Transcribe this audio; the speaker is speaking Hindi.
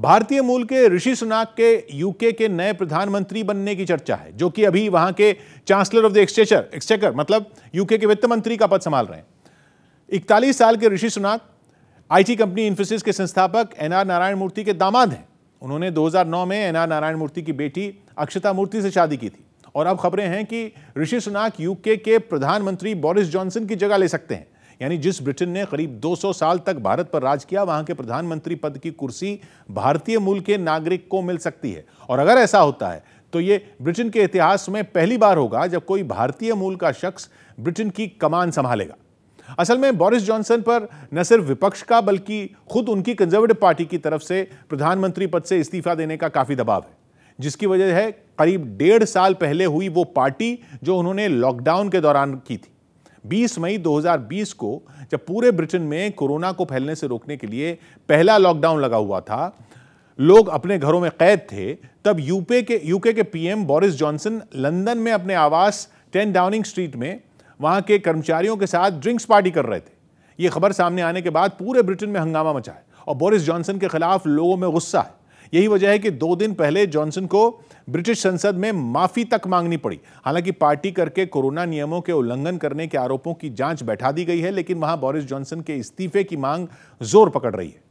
भारतीय मूल के ऋषि सुनाक के यूके के नए प्रधानमंत्री बनने की चर्चा है जो कि अभी वहां के chancellor of the exchequer exchequer मतलब यूके के वित्त मंत्री का पद संभाल रहे हैं इकतालीस साल के ऋषि सुनाक आईटी कंपनी इन्फोसिस के संस्थापक एन आर नारायण मूर्ति के दामाद हैं उन्होंने 2009 में एन नारायण मूर्ति की बेटी अक्षता मूर्ति से शादी की थी और अब खबरें हैं कि ऋषि सुनाक यूके के प्रधानमंत्री बोरिस जॉनसन की जगह ले सकते हैं यानी जिस ब्रिटेन ने करीब 200 साल तक भारत पर राज किया वहां के प्रधानमंत्री पद की कुर्सी भारतीय मूल के नागरिक को मिल सकती है और अगर ऐसा होता है तो ये ब्रिटेन के इतिहास में पहली बार होगा जब कोई भारतीय मूल का शख्स ब्रिटेन की कमान संभालेगा असल में बोरिस जॉनसन पर न सिर्फ विपक्ष का बल्कि खुद उनकी कंजर्वेटिव पार्टी की तरफ से प्रधानमंत्री पद से इस्तीफा देने का काफ़ी दबाव है जिसकी वजह है करीब डेढ़ साल पहले हुई वो पार्टी जो उन्होंने लॉकडाउन के दौरान की थी 20 मई 2020 को जब पूरे ब्रिटेन में कोरोना को फैलने से रोकने के लिए पहला लॉकडाउन लगा हुआ था लोग अपने घरों में कैद थे तब यूपे के यूके के पीएम बोरिस जॉनसन लंदन में अपने आवास टेन डाउनिंग स्ट्रीट में वहां के कर्मचारियों के साथ ड्रिंक्स पार्टी कर रहे थे ये खबर सामने आने के बाद पूरे ब्रिटेन में हंगामा मचा है और बोरिस जॉनसन के खिलाफ लोगों में गुस्सा है यही वजह है कि दो दिन पहले जॉनसन को ब्रिटिश संसद में माफी तक मांगनी पड़ी हालांकि पार्टी करके कोरोना नियमों के उल्लंघन करने के आरोपों की जांच बैठा दी गई है लेकिन वहां बोरिस जॉनसन के इस्तीफे की मांग जोर पकड़ रही है